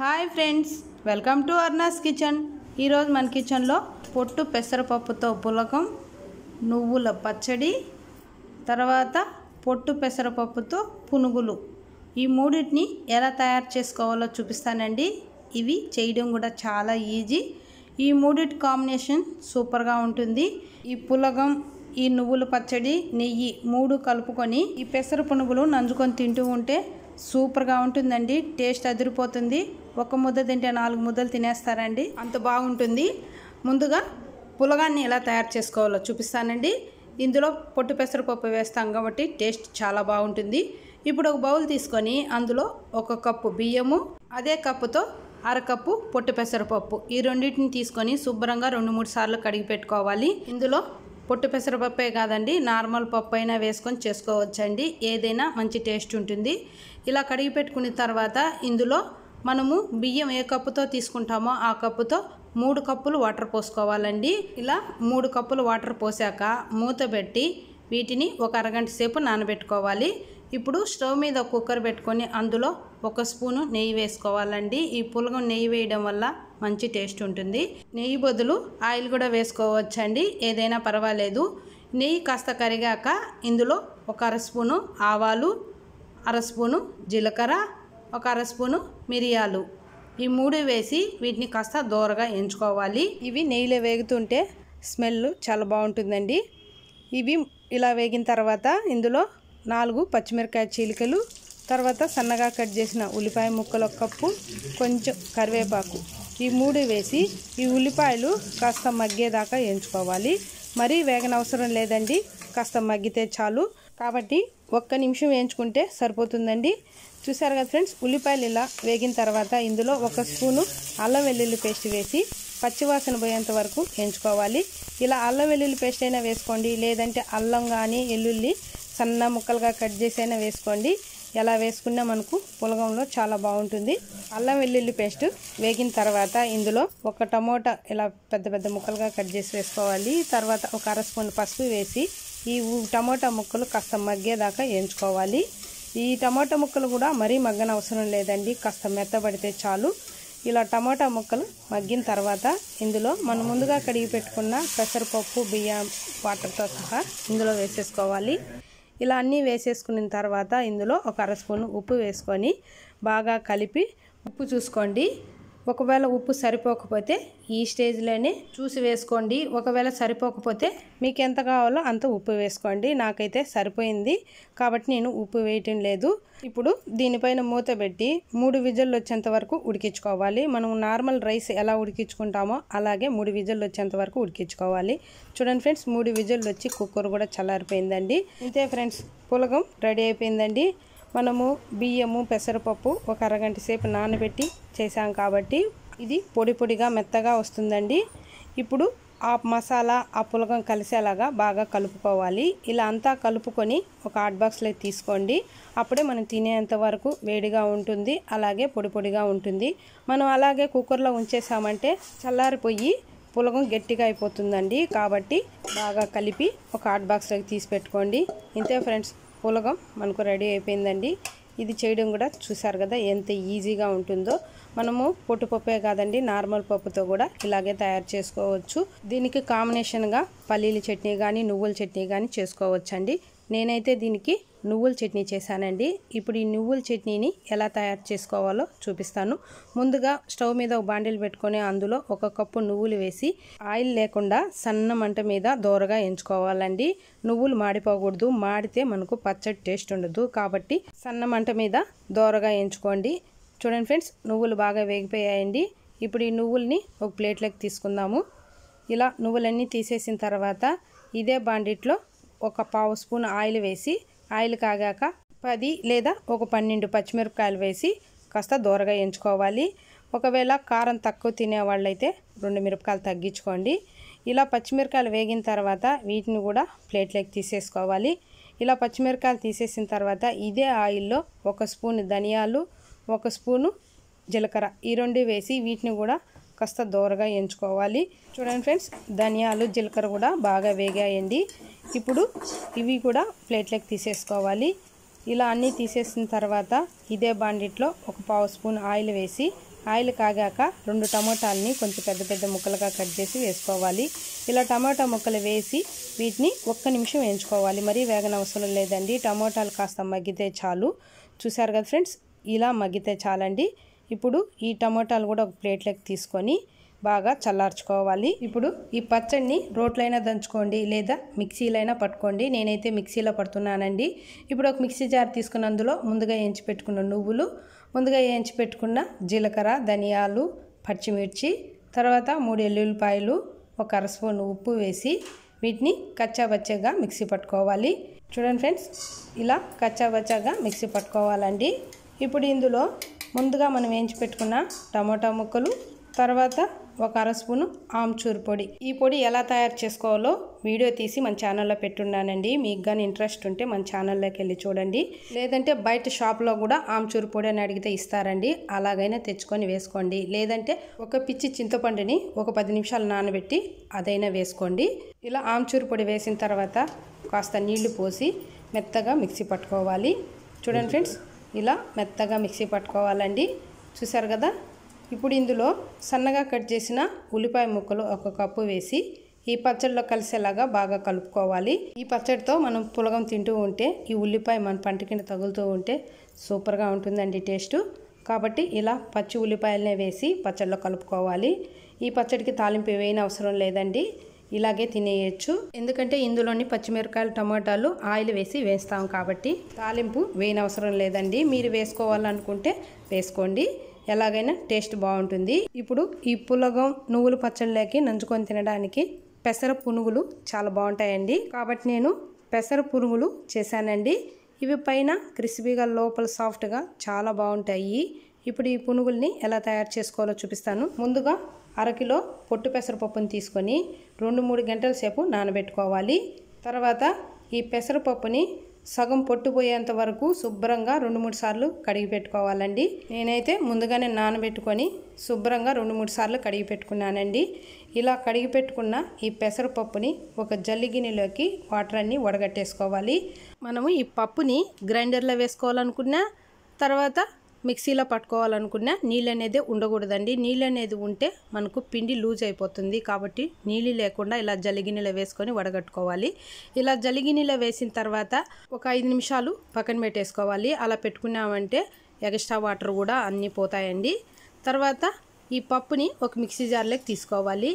hi friends welcome to Arna's kitchen ఈరోజు మన కిచెన్లో పొట్టు పెసరపప్పుతో పులకం నువ్వుల పచ్చడి తర్వాత పొట్టు పెసరపప్పుతో పునుగులు ఈ మూడింటిని ఎలా తయారు చేసుకోవాలో చూపిస్తానండి ఇవి చేయడం కూడా చాలా ఈజీ ఈ మూడింటి కాంబినేషన్ సూపర్గా ఉంటుంది ఈ పులగం ఈ నువ్వుల పచ్చడి నెయ్యి మూడు కలుపుకొని ఈ పెసర పునుగులు నంజుకొని తింటూ ఉంటే సూపర్గా ఉంటుందండి టేస్ట్ అదిరిపోతుంది ఒక ముద్ద తింటే నాలుగు ముద్దలు తినేస్తారండి అంత బాగుంటుంది ముందుగా పులగాన్ని ఎలా తయారు చేసుకోవాలో చూపిస్తానండి ఇందులో పొట్టు పెసరపప్పు వేస్తాం కాబట్టి టేస్ట్ చాలా బాగుంటుంది ఇప్పుడు ఒక బౌల్ తీసుకొని అందులో ఒక కప్పు బియ్యము అదే కప్పుతో అరకప్పు పొట్టు పెసరపప్పు ఈ రెండింటిని తీసుకొని శుభ్రంగా రెండు మూడు సార్లు కడిగి పెట్టుకోవాలి ఇందులో పొట్టు పెసరపప్పే కాదండి నార్మల్ పప్పు అయినా వేసుకొని చేసుకోవచ్చండి ఏదైనా మంచి టేస్ట్ ఉంటుంది ఇలా కడిగి పెట్టుకున్న తర్వాత ఇందులో మనము బియ్యం ఏ కప్పుతో తీసుకుంటామో ఆ కప్పుతో మూడు కప్పులు వాటర్ పోసుకోవాలండి ఇలా మూడు కప్పులు వాటర్ పోసాక మూత పెట్టి వీటిని ఒక అరగంట సేపు నానబెట్టుకోవాలి ఇప్పుడు స్టవ్ మీద కుక్కర్ పెట్టుకొని అందులో ఒక స్పూను నెయ్యి వేసుకోవాలండి ఈ పులగం నెయ్యి వేయడం వల్ల మంచి టేస్ట్ ఉంటుంది నెయ్యి బదులు ఆయిల్ కూడా వేసుకోవచ్చండి ఏదైనా పర్వాలేదు నెయ్యి కాస్త కరిగాక ఇందులో ఒక అర స్పూను ఆవాలు అర స్పూను జీలకర్ర ఒక అర స్పూను మిరియాలు ఈ మూడు వేసి వీటిని కాస్త దూరగా ఎంచుకోవాలి ఇవి నెయ్యిలో వేగుతుంటే స్మెల్ చాలా బాగుంటుందండి ఇవి ఇలా వేగిన తర్వాత ఇందులో నాలుగు పచ్చిమిరకాయ చీలికలు తర్వాత సన్నగా కట్ చేసిన ఉల్లిపాయ ముక్కలు కప్పు కొంచెం కరివేపాకు ఈ మూడు వేసి ఈ ఉల్లిపాయలు కాస్త మగ్గేదాకా ఎంచుకోవాలి మరీ వేగన అవసరం లేదండి కాస్త మగ్గితే చాలు కాబట్టి ఒక్క నిమిషం వేయించుకుంటే సరిపోతుందండి చూసారు కదా ఫ్రెండ్స్ ఉల్లిపాయలు ఇలా వేగిన తర్వాత ఇందులో ఒక స్పూను అల్లం వెల్లుల్లి పేస్ట్ వేసి పచ్చివాసన పోయేంత వరకు వేయించుకోవాలి ఇలా అల్లం వెల్లుల్లి పేస్ట్ అయినా వేసుకోండి లేదంటే అల్లం కానీ ఎల్లుల్లి సన్న ముక్కలుగా కట్ చేసైనా వేసుకోండి ఎలా వేసుకున్నా మనకు పులగంలో చాలా బాగుంటుంది అల్లం వెల్లుల్లి పేస్ట్ వేగిన తర్వాత ఇందులో ఒక టమోటా ఇలా పెద్ద పెద్ద ముక్కలుగా కట్ చేసి వేసుకోవాలి తర్వాత ఒక అర స్పూన్ పసుపు వేసి ఈ టమోటా ముక్కలు కాస్త మగ్గేదాకా వేయించుకోవాలి ఈ టమోటా ముక్కలు కూడా మరీ మగ్గన అవసరం లేదండి కాస్త మెత్తబడితే చాలు ఇలా టమోటా ముక్కలు మగ్గిన తర్వాత ఇందులో మనం ముందుగా కడిగి పెట్టుకున్న పెసరపప్పు బియ్యం వాటర్తో సహా ఇందులో వేసేసుకోవాలి ఇలా అన్నీ వేసేసుకున్న తర్వాత ఇందులో ఒక అర స్పూన్ ఉప్పు వేసుకొని బాగా కలిపి ఉప్పు చూసుకోండి ఒకవేళ ఉప్పు సరిపోకపోతే ఈ స్టేజ్లోనే చూసి వేసుకోండి ఒకవేళ సరిపోకపోతే మీకు ఎంత కావాలో అంత ఉప్పు వేసుకోండి నాకైతే సరిపోయింది కాబట్టి నేను ఉప్పు వేయటం లేదు ఇప్పుడు దీనిపైన మూత పెట్టి మూడు విజిల్లు వచ్చేంత వరకు ఉడికించుకోవాలి మనం నార్మల్ రైస్ ఎలా ఉడికించుకుంటామో అలాగే మూడు విజల్లు వచ్చేంత వరకు ఉడికించుకోవాలి చూడండి ఫ్రెండ్స్ మూడు విజల్లు వచ్చి కుక్కర్ కూడా చల్లారిపోయిందండి ఇంతే ఫ్రెండ్స్ పులగం రెడీ అయిపోయిందండి మనము బియ్యము పెసరపప్పు ఒక అరగంట సేపు నానబెట్టి చేసాం కాబట్టి ఇది పొడి పొడిగా మెత్తగా వస్తుందండి ఇప్పుడు ఆ మసాలా ఆ పులగం కలిసేలాగా బాగా కలుపుకోవాలి ఇలా అంతా కలుపుకొని ఒక హాట్ బాక్స్లో తీసుకోండి అప్పుడే మనం తినేంత వరకు వేడిగా ఉంటుంది అలాగే పొడి పొడిగా ఉంటుంది మనం అలాగే కుక్కర్లో ఉంచేసామంటే చల్లారిపోయి పులగం గట్టిగా అయిపోతుందండి కాబట్టి బాగా కలిపి ఒక హాట్ బాక్స్లోకి తీసి పెట్టుకోండి ఇంతే ఫ్రెండ్స్ పూలగం మనకు రెడీ అయిపోయిందండి ఇది చేయడం కూడా చూసారు కదా ఎంత ఈజీగా ఉంటుందో మనము పొట్టుపప్పే కాదండి నార్మల్ పప్పుతో కూడా ఇలాగే తయారు చేసుకోవచ్చు దీనికి కాంబినేషన్గా పల్లీల చట్నీ కానీ నువ్వుల చట్నీ కానీ చేసుకోవచ్చండి నేనైతే దీనికి నువ్వుల చట్నీ చేశానండి ఇప్పుడు ఈ నువ్వుల చట్నీని ఎలా తయారు చేసుకోవాలో చూపిస్తాను ముందుగా స్టవ్ మీద ఒక బాండిల్ పెట్టుకొని అందులో ఒక కప్పు నువ్వులు వేసి ఆయిల్ లేకుండా సన్న మంట మీద దోరగా ఎంచుకోవాలండి నువ్వులు మాడిపోకూడదు మాడితే మనకు పచ్చడి టేస్ట్ ఉండదు కాబట్టి సన్న మంట మీద దోరగా ఎంచుకోండి చూడండి ఫ్రెండ్స్ నువ్వులు బాగా వేగిపోయాయండి ఇప్పుడు ఈ నువ్వుల్ని ఒక ప్లేట్లోకి తీసుకుందాము ఇలా నువ్వులన్నీ తీసేసిన తర్వాత ఇదే బాండిట్లో ఒక పావు స్పూన్ ఆయిల్ వేసి ఆయిల్ కాగాక పది లేదా ఒక పన్నెండు పచ్చిమిరపకాయలు వేసి కాస్త దూరగా ఎంచుకోవాలి ఒకవేళ కారం తక్కువ తినే వాళ్ళైతే రెండు మిరపకాయలు తగ్గించుకోండి ఇలా పచ్చిమిరకాయలు వేగిన తర్వాత వీటిని కూడా ప్లేట్లోకి తీసేసుకోవాలి ఇలా పచ్చిమిరకాయలు తీసేసిన తర్వాత ఇదే ఆయిల్లో ఒక స్పూన్ ధనియాలు ఒక స్పూను జీలకర్ర ఈ రెండు వేసి వీటిని కూడా కాస్త దూరగా ఎంచుకోవాలి చూడండి ఫ్రెండ్స్ ధనియాలు జీలకర్ర కూడా బాగా వేగాయండి ఇప్పుడు ఇవి కూడా ప్లేట్లోకి తీసేసుకోవాలి ఇలా అన్నీ తీసేసిన తర్వాత ఇదే బాండిట్లో ఒక పావు స్పూన్ ఆయిల్ వేసి ఆయిల్ కాగాక రెండు టమాటాలని కొంచెం పెద్ద పెద్ద ముక్కలుగా కట్ చేసి వేసుకోవాలి ఇలా టమాటా ముక్కలు వేసి వీటిని ఒక్క నిమిషం వేయించుకోవాలి మరీ వేగనవసరం లేదండి టమాటాలు కాస్త మగ్గితే చాలు చూసారు కదా ఫ్రెండ్స్ ఇలా మగ్గితే చాలండి ఇప్పుడు ఈ టమోటాలు కూడా ఒక ప్లేట్లోకి తీసుకొని బాగా చల్లార్చుకోవాలి ఇప్పుడు ఈ పచ్చడిని రోట్లైనా దంచుకోండి లేదా మిక్సీలైనా పట్టుకోండి నేనైతే మిక్సీలో పడుతున్నానండి ఇప్పుడు ఒక మిక్సీ జార్ తీసుకున్న అందులో ముందుగా వేయించి పెట్టుకున్న నువ్వులు ముందుగా వేయించి పెట్టుకున్న జీలకర్ర ధనియాలు పచ్చిమిర్చి తర్వాత మూడు ఎల్లుల్లిపాయలు ఒక అర స్పూన్ ఉప్పు వేసి వీటిని కచ్చాబచ్చాగా మిక్సీ పట్టుకోవాలి చూడండి ఫ్రెండ్స్ ఇలా కచ్చాబచ్చాగా మిక్సీ పట్టుకోవాలండి ఇప్పుడు ఇందులో ముందుగా మనం వేయించి పెట్టుకున్న టమాటా ముక్కలు తర్వాత ఒక అర స్పూను ఆమ్చూర్ పొడి ఈ పొడి ఎలా తయారు చేసుకోవాలో వీడియో తీసి మన ఛానల్లో పెట్టున్నానండి మీకు కానీ ఇంట్రెస్ట్ ఉంటే మన ఛానల్లోకి వెళ్ళి చూడండి లేదంటే బయట షాప్లో కూడా ఆమ్చూర్ పొడి అని అడిగితే ఇస్తారండి అలాగైనా తెచ్చుకొని వేసుకోండి లేదంటే ఒక పిచ్చి చింతపండుని ఒక పది నిమిషాలు నానబెట్టి అదైనా వేసుకోండి ఇలా ఆమ్చూర్ పొడి వేసిన తర్వాత కాస్త నీళ్లు పోసి మెత్తగా మిక్సీ పట్టుకోవాలి చూడండి ఫ్రెండ్స్ ఇలా మెత్తగా మిక్సీ పట్టుకోవాలండి చూసారు కదా ఇప్పుడు ఇందులో సన్నగా కట్ చేసిన ఉల్లిపాయ ముక్కలు ఒక కప్పు వేసి ఈ పచ్చడిలో కలిసేలాగా బాగా కలుపుకోవాలి ఈ పచ్చడితో మనం పులగం తింటూ ఉంటే ఈ ఉల్లిపాయ మన పంట కింద తగులుతూ ఉంటే సూపర్గా ఉంటుందండి టేస్ట్ కాబట్టి ఇలా పచ్చి ఉల్లిపాయలనే వేసి పచ్చడిలో కలుపుకోవాలి ఈ పచ్చడికి తాలింపు వేయని అవసరం లేదండి ఇలాగే తినేయచ్చు ఎందుకంటే ఇందులోని పచ్చిమిరకాయలు టమాటాలు ఆయిల్ వేసి వేస్తాం కాబట్టి తాలింపు వేయనవసరం లేదండి మీరు వేసుకోవాలనుకుంటే వేసుకోండి ఎలాగైనా టేస్ట్ బాగుంటుంది ఇప్పుడు ఈ పులగం నువ్వులు పచ్చళ్ళకి నంచుకొని తినడానికి పెసర పునుగులు చాలా బాగుంటాయండి కాబట్టి నేను పెసర పునుగులు చేశానండి ఇవి పైన క్రిస్పీగా లోపల సాఫ్ట్గా చాలా బాగుంటాయి ఇప్పుడు ఈ పునుగుల్ని ఎలా తయారు చేసుకోవాలో చూపిస్తాను ముందుగా అరకిలో పొట్టు పెసరపప్పుని తీసుకొని రెండు మూడు గంటల సేపు నానబెట్టుకోవాలి తర్వాత ఈ పెసరపప్పుని సగం పొట్టుపోయేంత వరకు శుభ్రంగా రెండు మూడు సార్లు కడిగి పెట్టుకోవాలండి నేనైతే ముందుగానే నానబెట్టుకొని శుభ్రంగా రెండు మూడు సార్లు కడిగి పెట్టుకున్నానండి ఇలా కడిగి పెట్టుకున్న ఈ పెసరపప్పుని ఒక జల్లి గిన్నెలోకి వాటర్ అన్ని వడగట్టేసుకోవాలి మనము ఈ పప్పుని గ్రైండర్లో వేసుకోవాలనుకున్న తర్వాత మిక్సీలో పట్టుకోవాలనుకున్న నీళ్ళు అనేది ఉండకూడదండి నీళ్ళు అనేది ఉంటే మనకు పిండి లూజ్ అయిపోతుంది కాబట్టి నీళ్ళు లేకుండా ఇలా జలిగినీళ్ళ వేసుకొని వడగట్టుకోవాలి ఇలా జలిగినీళ్ళ వేసిన తర్వాత ఒక ఐదు నిమిషాలు పక్కన పెట్టేసుకోవాలి అలా పెట్టుకున్నామంటే ఎక్స్ట్రా వాటర్ కూడా అన్నీ పోతాయండి తర్వాత ఈ పప్పుని ఒక మిక్సీ జార్లోకి తీసుకోవాలి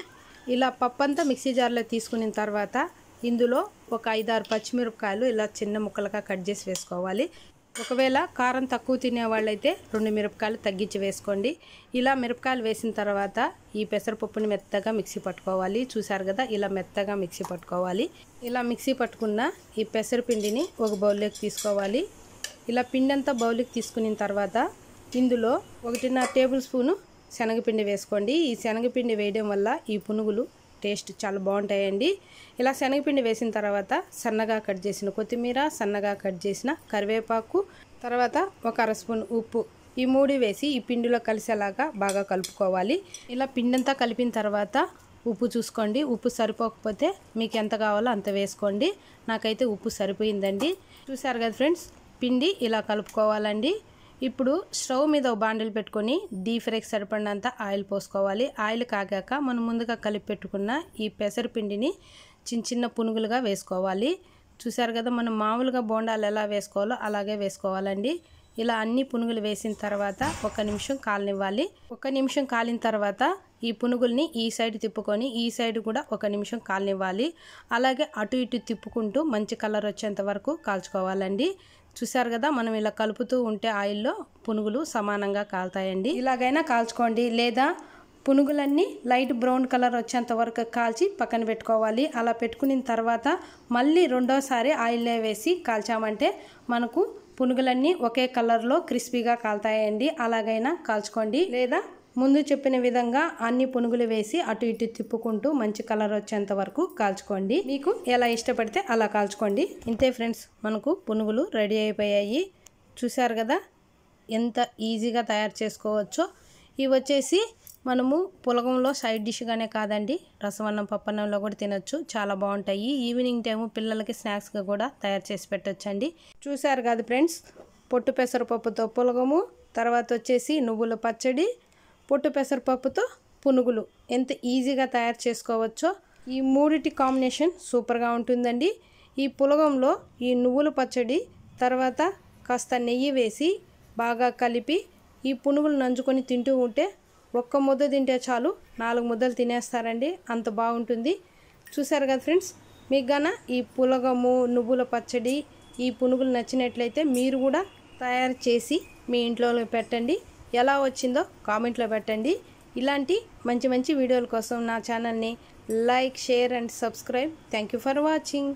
ఇలా పప్పు అంతా మిక్సీ జార్లో తీసుకున్న తర్వాత ఇందులో ఒక ఐదారు పచ్చిమిరపకాయలు ఇలా చిన్న ముక్కలుగా కట్ చేసి వేసుకోవాలి ఒకవేళ కారం తక్కువ తినే రెండు మిరపకాయలు తగ్గించి వేసుకోండి ఇలా మిరపకాయలు వేసిన తర్వాత ఈ పెసరపప్పుని మెత్తగా మిక్సీ పట్టుకోవాలి చూసారు కదా ఇలా మెత్తగా మిక్సీ పట్టుకోవాలి ఇలా మిక్సీ పట్టుకున్న ఈ పెసరపిండిని ఒక బౌల్లోకి తీసుకోవాలి ఇలా పిండి అంతా బౌల్కి తీసుకున్న తర్వాత ఇందులో ఒకటిన్నర టేబుల్ స్పూను శనగపిండి వేసుకోండి ఈ శనగపిండి వేయడం వల్ల ఈ పునుగులు టేస్ట్ చాలా బాగుంటాయండి ఇలా శనగపిండి వేసిన తర్వాత సన్నగా కట్ చేసిన కొత్తిమీర సన్నగా కట్ చేసిన కరివేపాకు తర్వాత ఒక అర స్పూన్ ఉప్పు ఈ మూడు వేసి ఈ పిండిలో కలిసేలాగా బాగా కలుపుకోవాలి ఇలా పిండంతా కలిపిన తర్వాత ఉప్పు చూసుకోండి ఉప్పు సరిపోకపోతే మీకు ఎంత కావాలో అంత వేసుకోండి నాకైతే ఉప్పు సరిపోయిందండి చూసారు కదా ఫ్రెండ్స్ పిండి ఇలా కలుపుకోవాలండి ఇప్పుడు స్టవ్ మీద ఓ బాండిల్ పెట్టుకొని డీ ఫ్రైకి సరిపడినంత ఆయిల్ పోసుకోవాలి ఆయిల్ కాగాక మనం ముందుగా కలిపి పెట్టుకున్న ఈ పెసరపిండిని చిన్న చిన్న పునుగులుగా వేసుకోవాలి చూసారు కదా మనం మామూలుగా బోండాలు ఎలా వేసుకోవాలో అలాగే వేసుకోవాలండి ఇలా అన్ని పునుగులు వేసిన తర్వాత ఒక నిమిషం కాలనివ్వాలి ఒక నిమిషం కాలిన తర్వాత ఈ పునుగుల్ని ఈ సైడ్ తిప్పుకొని ఈ సైడ్ కూడా ఒక నిమిషం కాలనివ్వాలి అలాగే అటు ఇటు తిప్పుకుంటూ మంచి కలర్ వచ్చేంత వరకు కాల్చుకోవాలండి చూసారు కదా మనం ఇలా కలుపుతూ ఉంటే ఆయిల్లో పునుగులు సమానంగా కాలుతాయండి ఇలాగైనా కాల్చుకోండి లేదా పునుగులన్నీ లైట్ బ్రౌన్ కలర్ వచ్చేంత వరకు కాల్చి పక్కన పెట్టుకోవాలి అలా పెట్టుకున్న తర్వాత మళ్ళీ రెండోసారి ఆయిల్లో వేసి కాల్చామంటే మనకు పునుగులన్నీ ఒకే కలర్లో క్రిస్పీగా కాలుతాయండి అలాగైనా కాల్చుకోండి లేదా ముందు చెప్పిన విధంగా అన్ని పునుగులు వేసి అటు ఇటు తిప్పుకుంటూ మంచి కలర్ వచ్చేంత వరకు కాల్చుకోండి మీకు ఎలా ఇష్టపడితే అలా కాల్చుకోండి ఇంతే ఫ్రెండ్స్ మనకు పునుగులు రెడీ అయిపోయాయి చూశారు కదా ఎంత ఈజీగా తయారు చేసుకోవచ్చో ఇవి వచ్చేసి మనము పులగంలో సైడ్ డిష్గానే కాదండి రసవన్నం పప్పన్నంలో కూడా తినచ్చు చాలా బాగుంటాయి ఈవినింగ్ టైము పిల్లలకి స్నాక్స్గా కూడా తయారు చేసి పెట్టచ్చండి చూశారు కదా ఫ్రెండ్స్ పొట్టు పెసరపప్పుతో పులగము తర్వాత వచ్చేసి నువ్వుల పచ్చడి పొట్టు పెసరపప్పుతో పునుగులు ఎంత ఈజీగా తయారు చేసుకోవచ్చో ఈ మూడిటి కాంబినేషన్ సూపర్గా ఉంటుందండి ఈ పులగంలో ఈ నువ్వుల పచ్చడి తర్వాత కాస్త నెయ్యి వేసి బాగా కలిపి ఈ పునుగులు నంజుకొని తింటూ ఉంటే ఒక్క ముద్ద తింటే చాలు నాలుగు ముద్దలు తినేస్తారండి అంత బాగుంటుంది చూసారు కదా ఫ్రెండ్స్ మీకు గాన ఈ పులగము నువ్వుల పచ్చడి ఈ పునుగులు నచ్చినట్లయితే మీరు కూడా తయారు చేసి మీ ఇంట్లో పెట్టండి ఎలా వచ్చిందో కామెంట్లో పెట్టండి ఇలాంటి మంచి మంచి వీడియోల కోసం నా ఛానల్ని like share and subscribe thank you for watching